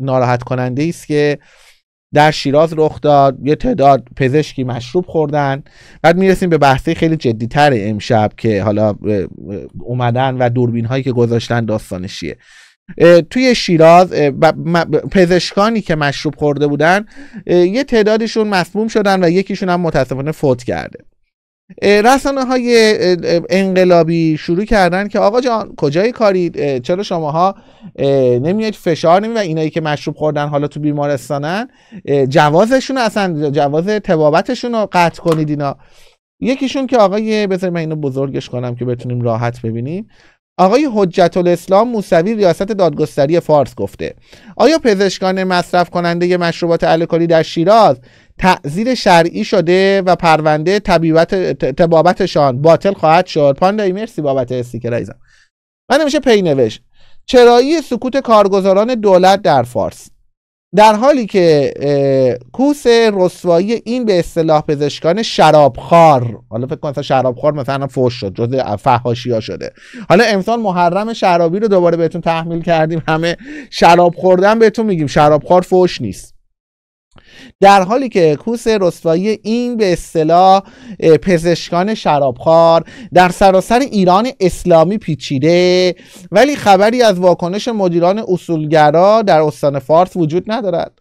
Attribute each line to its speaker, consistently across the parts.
Speaker 1: ناراحت کننده است که در شیراز رخ داد یه تعداد پزشکی مشروب خوردن بعد میرسیم به بحثی خیلی جدیتر امشب که حالا اومدن و دوربین هایی که گذاشتن داستانشیه توی شیراز پزشکانی که مشروب خورده بودن یه تعدادشون مصموم شدن و یکیشون هم متاسفانه فوت کرده رسانه های انقلابی شروع کردن که آقا جان کجای کاری چرا شماها نمیاد فشار نمی و اینایی که مشروب خوردن حالا تو بیمارستانن جوازشون اصلا جواز تبابتشون رو قطع کنید اینا یکیشون که آقای بذاریم من اینو بزرگش کنم که بتونیم راحت ببینیم آقای حجت الاسلام موسوی ریاست دادگستری فارس گفته آیا پزشکان مصرف کننده مشروبات الکلی در شیراز تعذیر شرعی شده و پرونده تبابتشان باطل خواهد شد ای مرسی بابت استیکر عزیزم من نمیشه پی نوش چرایی سکوت کارگزاران دولت در فارس در حالی که کوس رسوایی این به اصطلاح پزشکان شرابخوار حالا فکر کنم شرابخار شرابخوار مثلا فوش شد جز فحاشی ها شده حالا امسال محرم شرابی رو دوباره بهتون تحمیل کردیم همه شراب خوردن بهتون میگیم شرابخوار فوش نیست در حالی که کوس رسوایی این به اصطلاح پزشکان شرابخوار در سراسر ایران اسلامی پیچیده ولی خبری از واکنش مدیران اصولگرا در استان فارس وجود ندارد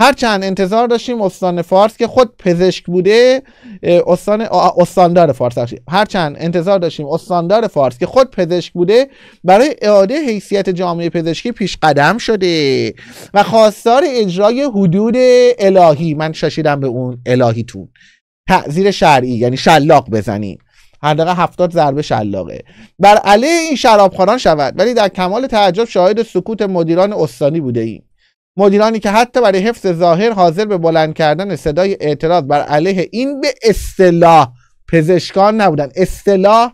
Speaker 1: هرچند انتظار داشتیم استان فارس که خود پزشک بوده استان استاندار فارس هرچند انتظار داشتیم استاندار فارس که خود پزشک بوده برای اعاده حیثیت جامعه پزشکی پیش قدم شده و خواستار اجرای حدود الهی من ششیدم به اون الهیتون تون تعذیر شرعی یعنی شلاق بزنیم هر دقیقه هفتاد ضربه شلاقه بر علیه این شرابخواران شود ولی در کمال تعجب شاهد سکوت مدیران استانی بوده ایم مدیرانی که حتی برای حفظ ظاهر حاضر به بلند کردن صدای اعتراض بر علیه این به اصطلاح پزشکان نبودن اصطلاح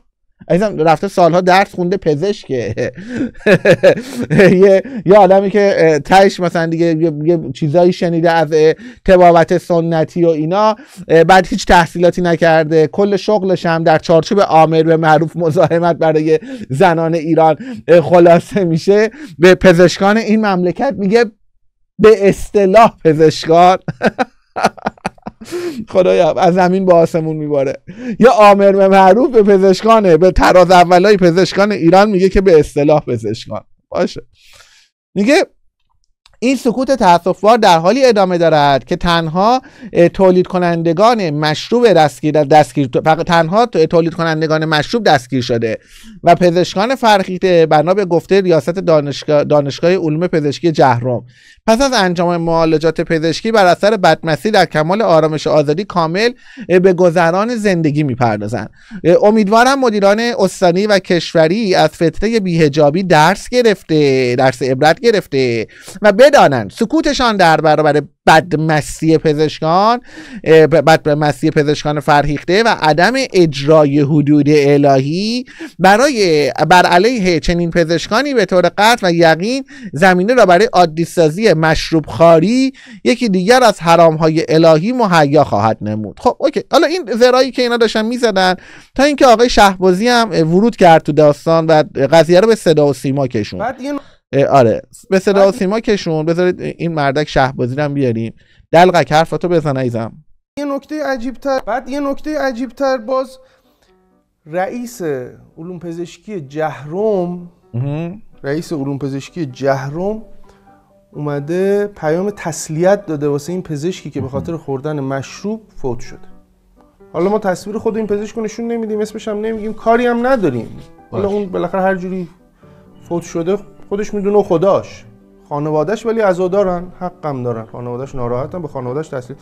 Speaker 1: عزیزم رفته سالها درس خونده پزشکه یه آدمی که تش مثلا دیگه یه چیزایی شنیده از تبابت سنتی و اینا بعد هیچ تحصیلاتی نکرده کل شغلش هم در چارچوب آمر به معروف مزاحمت برای زنان ایران خلاصه میشه به پزشکان این مملکت میگه به اصطلاح پزشکان خدایا از زمین با آسمون میباره یا آمر به معروف به پزشکانه به تراز اولای پزشکان ایران میگه که به اصطلاح پزشکان باشه میگه این سکوت تاسفوار در حالی ادامه دارد که تنها تولید کنندگان مشروب دستگیر, دستگیر تنها تولید کنندگان مشروب دستگیر شده و پزشکان فرقیده بنا به گفته ریاست دانشگاه, دانشگاه علوم پزشکی جهرم پس از انجام معالجات پزشکی بر اثر بدمسی در کمال آرامش آزادی کامل به گذران زندگی میپردازند امیدوارم مدیران استانی و کشوری از فتنه بیهجابی درس گرفته درس عبرت گرفته و به بدانند سکوتشان در برابر بدمستی پزشکان بدمستی پزشکان فرهیخته و عدم اجرای حدود الهی برای بر علیه چنین پزشکانی به طور قطع و یقین زمینه را برای عادی سازی مشروب خاری یکی دیگر از حرام های الهی مهیا خواهد نمود خب اوکی حالا این زرایی که اینا داشتن میزدن تا اینکه آقای شهبازی هم ورود کرد تو داستان و قضیه رو به صدا و سیما کشون آره به آره. صدا سیما کشون بذارید این مردک رو هم بیاریم دلقک حرفتو بزن ایزم
Speaker 2: یه نکته عجیب بعد یه نکته عجیب باز رئیس علوم پزشکی جهرم رئیس علوم پزشکی جهرم اومده پیام تسلیت داده واسه این پزشکی که به خاطر خوردن مشروب فوت شده حالا ما تصویر خود این پزشک نشون نمیدیم اسمش هم نمیگیم کاری هم نداریم حالا اون بالاخره هر جوری فوت شده خودش میدونه خداش خانوادش ولی عزا حقم دارن خانوادهش ناراحتن به خانوادهش تسلیم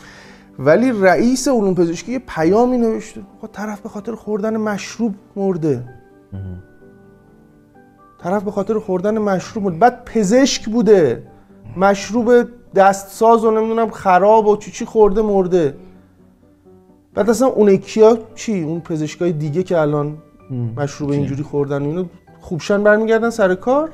Speaker 2: ولی رئیس علوم پزشکی یه پیامی نوشته طرف به خاطر خوردن مشروب مرده طرف به خاطر خوردن مشروب مرده بعد پزشک بوده مشروب دستساز و نمیدونم خراب و چی چی خورده مرده بعد اصلا اون کیا چی اون پزشکای دیگه که الان مشروب اینجوری خوردن اینو خوبشن برمیگردن سر کار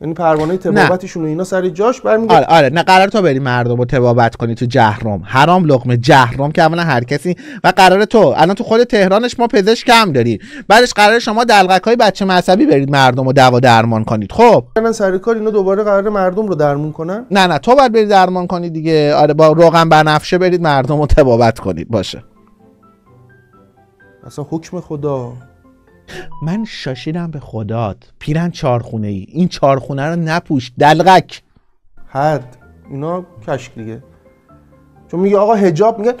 Speaker 2: یعنی پروانه تبابتشون و اینا سر جاش برمیگرد
Speaker 1: آره آره نه قرار تو بری مردم رو تبابت کنی تو جهرم حرام لقمه جهرم که اولا هر کسی و قرار تو الان تو خود تهرانش ما پزشک کم داری بعدش قرار شما دلغکای های بچه مذهبی برید مردم رو دوا درمان کنید خب من سر کار اینا دوباره قرار مردم رو درمون کنن نه نه تو باید بری درمان کنید دیگه آره با روغن بنفشه برید مردم رو تبابت کنید باشه
Speaker 2: اصلا حکم خدا
Speaker 1: من شاشیدم به خدات پیرن چارخونه ای این چارخونه رو نپوش دلغک حد
Speaker 2: اینا کشک دیگه چون میگه آقا هجاب میگه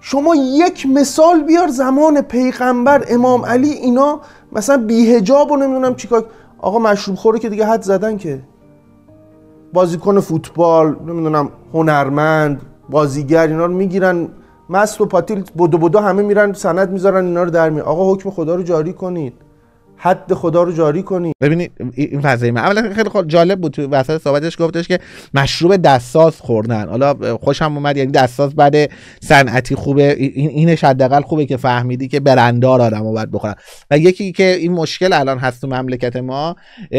Speaker 2: شما یک مثال بیار زمان پیغمبر امام علی اینا مثلا بی هجاب و نمیدونم چیکار آقا مشروب خوره که دیگه حد زدن که بازیکن فوتبال نمیدونم هنرمند بازیگر اینا رو میگیرن مست و پاتیل بدو بدو همه میرن سند میذارن اینا رو در می آقا حکم خدا رو جاری کنید حد خدا رو
Speaker 1: جاری کنی ببینید این فضای من اولا خیلی خود جالب بود تو وسط صحبتش گفتش که مشروب دستساز خوردن حالا خوشم اومد یعنی دستساز بعد صنعتی خوبه این اینش حداقل خوبه که فهمیدی که برندار آدم و باید بخورن و یکی که این مشکل الان هست تو مملکت ما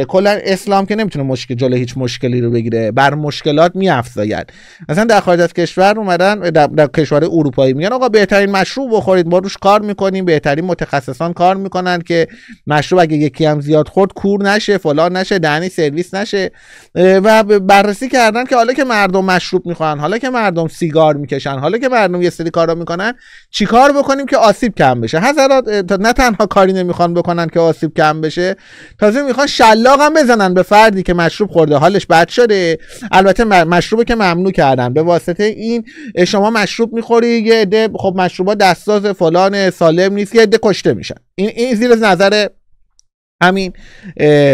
Speaker 1: کلا اسلام که نمیتونه مشکل جلو هیچ مشکلی رو بگیره بر مشکلات میافزاید مثلا در خارج از کشور اومدن در, در کشور اروپایی میگن آقا بهترین مشروب بخورید ما روش کار میکنیم بهترین متخصصان کار میکنن که مشروب رو اگه یکی هم زیاد خورد کور نشه فلان نشه دهنی سرویس نشه و بررسی کردن که حالا که مردم مشروب میخوان حالا که مردم سیگار میکشن حالا که مردم یه سری کارا میکنن چیکار بکنیم که آسیب کم بشه حضرات نه تنها کاری نمیخوان بکنن که آسیب کم بشه تازه میخوان شلاق هم بزنن به فردی که مشروب خورده حالش بد شده البته مشروب که ممنوع کردن به واسطه این شما مشروب میخوری یه عده خب مشروبات دستاز فلان سالم نیست یه عده کشته میشن این این زیر نظر همین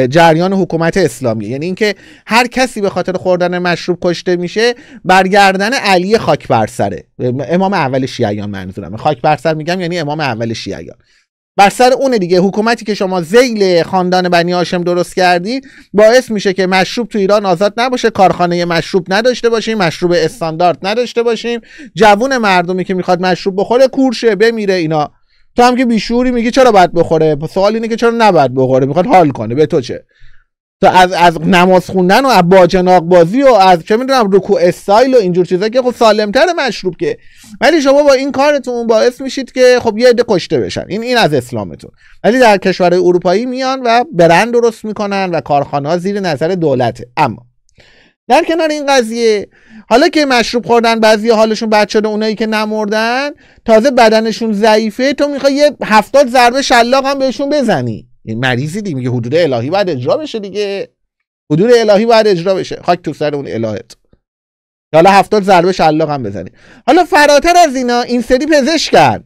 Speaker 1: جریان حکومت اسلامی یعنی اینکه هر کسی به خاطر خوردن مشروب کشته میشه برگردن علی خاک بر امام اول شیعیان منظورم خاک بر میگم یعنی امام اول شیعیان بر سر اون دیگه حکومتی که شما زیل خاندان بنی هاشم درست کردی باعث میشه که مشروب تو ایران آزاد نباشه کارخانه مشروب نداشته باشیم مشروب استاندارد نداشته باشیم جوون مردمی که میخواد مشروب بخوره کورشه بمیره اینا تو هم که بیشوری میگی چرا باید بخوره سوال اینه که چرا نباید بخوره میخواد حال کنه به تو چه تو از از نماز خوندن و از باجناق بازی و از چه میدونم رکوع استایل و اینجور چیزا که خب سالمتر مشروب که ولی شما با این کارتون باعث میشید که خب یه عده کشته بشن این این از اسلامتون ولی در کشورهای اروپایی میان و برند درست میکنن و کارخانه زیر نظر دولته اما در کنار این قضیه حالا که مشروب خوردن بعضی حالشون بد شده اونایی که نمردن تازه بدنشون ضعیفه تو میخوای یه هفتاد ضربه شلاق هم بهشون بزنی این مریضی دیگه حدود الهی باید اجرا بشه دیگه حدود الهی باید اجرا بشه خاک تو سر اون الهت حالا هفتاد ضربه شلاق هم بزنی حالا فراتر از اینا این سری پزشکن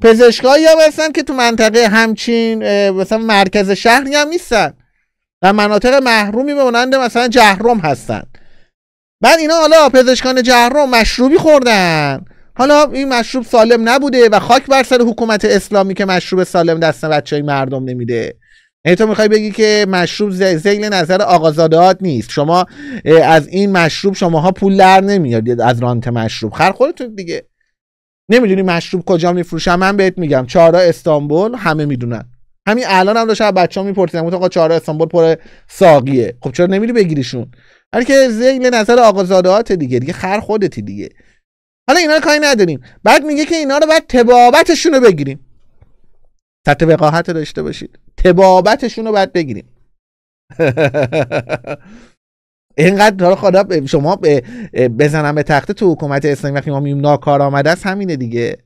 Speaker 1: پزشکایی هم هستن که تو منطقه همچین مثلا مرکز شهری هم نیستن و مناطق محرومی به مانند مثلا جهرم هستند بعد اینا حالا پزشکان جهرم مشروبی خوردن حالا این مشروب سالم نبوده و خاک بر سر حکومت اسلامی که مشروب سالم دست بچه های مردم نمیده یعنی تو میخوای بگی که مشروب زیل نظر آقازادهات نیست شما از این مشروب شماها پول در نمیارید از رانت مشروب خر خودتون دیگه نمیدونی مشروب کجا میفروشم من بهت میگم چارا استانبول همه میدونن همین الان هم داشتم ها میپرسیدم آقا چهار استانبول پر ساقیه خب چرا نمیری بگیریشون هر که زیل نظر آقازادهات دیگه دیگه خر خودتی دیگه حالا اینا رو کاری نداریم بعد میگه که اینا رو بعد تبابتشون رو بگیریم سطح وقاحت رو داشته باشید تبابتشون رو بعد بگیریم اینقدر داره خدا شما بزنم به تخته تو حکومت اسلامی وقتی ما میگیم ناکار آمده است همینه دیگه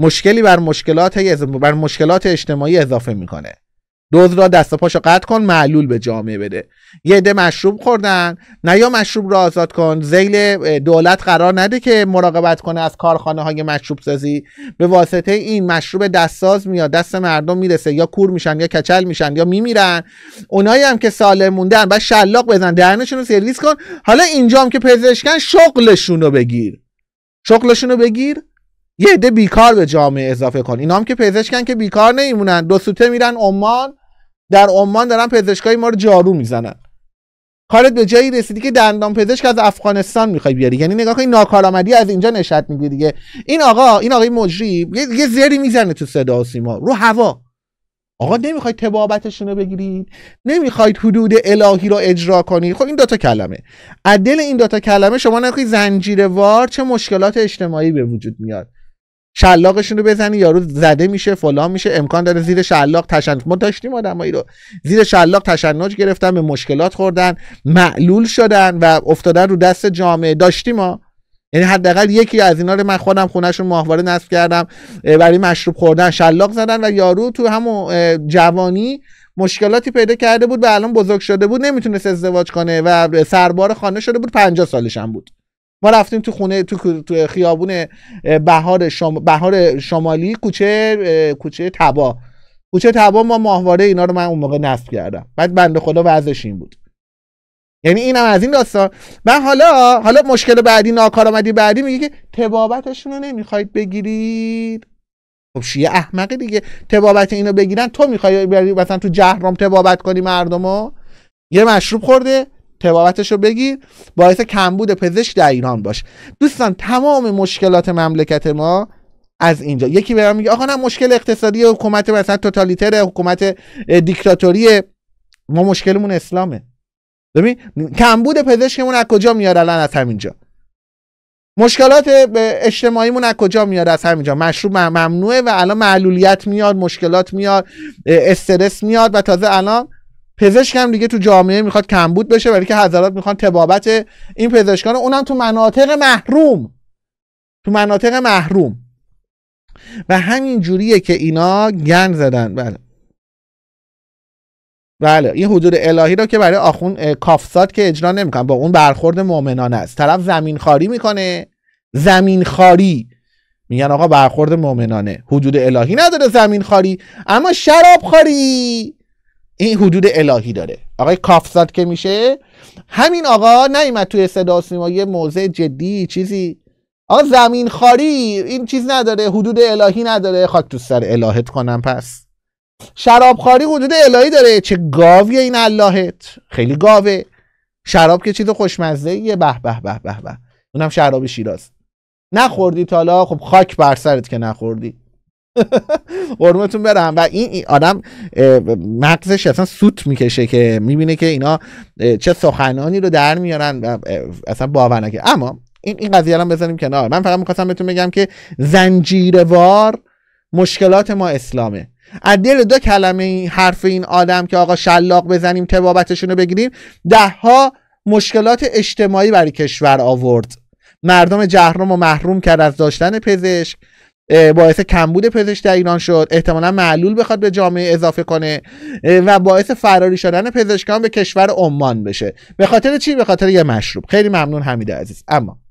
Speaker 1: مشکلی بر مشکلات بر مشکلات اجتماعی اضافه میکنه دوز را دست پاشو قطع کن معلول به جامعه بده یه ده مشروب خوردن نه یا مشروب را آزاد کن زیل دولت قرار نده که مراقبت کنه از کارخانه های مشروب سازی به واسطه این مشروب دستساز میاد دست مردم میرسه یا کور میشن یا کچل میشن یا میمیرن اونایی هم که سالم موندن بعد شلاق بزن دهنشون رو سرویس کن حالا اینجام که پزشکن شغلشون رو بگیر شغلشون رو بگیر یه عده بیکار به جامعه اضافه کن اینا هم که پزشکن که بیکار نمیمونن دو سوته میرن عمان در عمان دارن پزشکای ما رو جارو میزنن کارت به جایی رسیدی که دندان پزشک از افغانستان میخوای بیاری یعنی نگاه کن ناکارآمدی از اینجا نشد میگی دیگه این آقا این آقای مجری یه, زری میزنه تو صدا ما سیما رو هوا آقا نمیخواید تبابتشون رو بگیرید نمیخواید حدود الهی رو اجرا کنی. خب این دوتا کلمه عدل دل این دوتا کلمه شما نکنید زنجیروار چه مشکلات اجتماعی به وجود میاد شلاقشون رو بزنی یارو زده میشه فلان میشه امکان داره زیر شلاق تشنج ما داشتیم آدمایی رو زیر شلاق تشنج گرفتن به مشکلات خوردن معلول شدن و افتادن رو دست جامعه داشتیم ما یعنی حداقل یکی از اینا رو من خودم خونهشون ماهواره نصب کردم برای مشروب خوردن شلاق زدن و یارو تو همون جوانی مشکلاتی پیدا کرده بود و الان بزرگ شده بود نمیتونست ازدواج کنه و سربار خانه شده بود 50 سالش هم بود ما رفتیم تو خونه تو, تو خیابون بهار بهار شمالی کوچه کوچه تبا کوچه تبا ما ماهواره اینا رو من اون موقع نصب کردم بعد بنده خدا وضعش این بود یعنی اینم از این داستان و حالا حالا مشکل بعدی ناکارآمدی بعدی میگه که تبابتشون رو نمیخواید بگیرید خب شیعه احمقه دیگه تبابت اینو بگیرن تو میخوای بری مثلا تو جهرم تبابت کنی مردمو یه مشروب خورده تبابتش رو بگیر باعث کمبود پزشک در ایران باش دوستان تمام مشکلات مملکت ما از اینجا یکی برام میگه آقا نه مشکل اقتصادی حکومت مثلا توتالیتر حکومت دیکتاتوری ما مشکلمون اسلامه ببین کمبود پزشکمون از کجا میاد الان از همینجا مشکلات اجتماعیمون از کجا میاد از همینجا مشروب ممنوعه و الان معلولیت میاد مشکلات میاد استرس میاد و تازه الان پزشک هم دیگه تو جامعه میخواد کمبود بشه ولی که حضرات میخوان تبابت این پزشکان اونم تو مناطق محروم تو مناطق محروم و همین جوریه که اینا گن زدن بله بله این حدود الهی رو که برای آخون کافسات که اجرا نمیکنن با اون برخورد مؤمنانه است طرف زمین خاری میکنه زمین خاری میگن آقا برخورد مؤمنانه حدود الهی نداره زمین خاری اما شراب خاری این حدود الهی داره آقای کافزاد که میشه همین آقا نیمت توی صدا سیما یه موضع جدی چیزی آقا زمین خاری این چیز نداره حدود الهی نداره خاک تو سر الهت کنم پس شراب خاری حدود الهی داره چه گاوی این اللهت خیلی گاوه شراب که چیز خوشمزه یه به به به به به اونم شراب شیراز نخوردی تالا خب خاک بر سرت که نخوردی قرمتون برم و این آدم مغزش اصلا سوت میکشه که میبینه که اینا چه سخنانی رو در میارن اصلا باور اما این این قضیه رو بزنیم کنار من فقط میخواستم بهتون بگم که زنجیروار مشکلات ما اسلامه از دل دو کلمه این حرف این آدم که آقا شلاق بزنیم تبابتشون رو بگیریم دهها مشکلات اجتماعی برای کشور آورد مردم جهرم و محروم کرد از داشتن پزشک باعث کمبود پزشک در ایران شد احتمالا معلول بخواد به جامعه اضافه کنه و باعث فراری شدن پزشکان به کشور عمان بشه به خاطر چی به خاطر یه مشروب خیلی ممنون حمید عزیز اما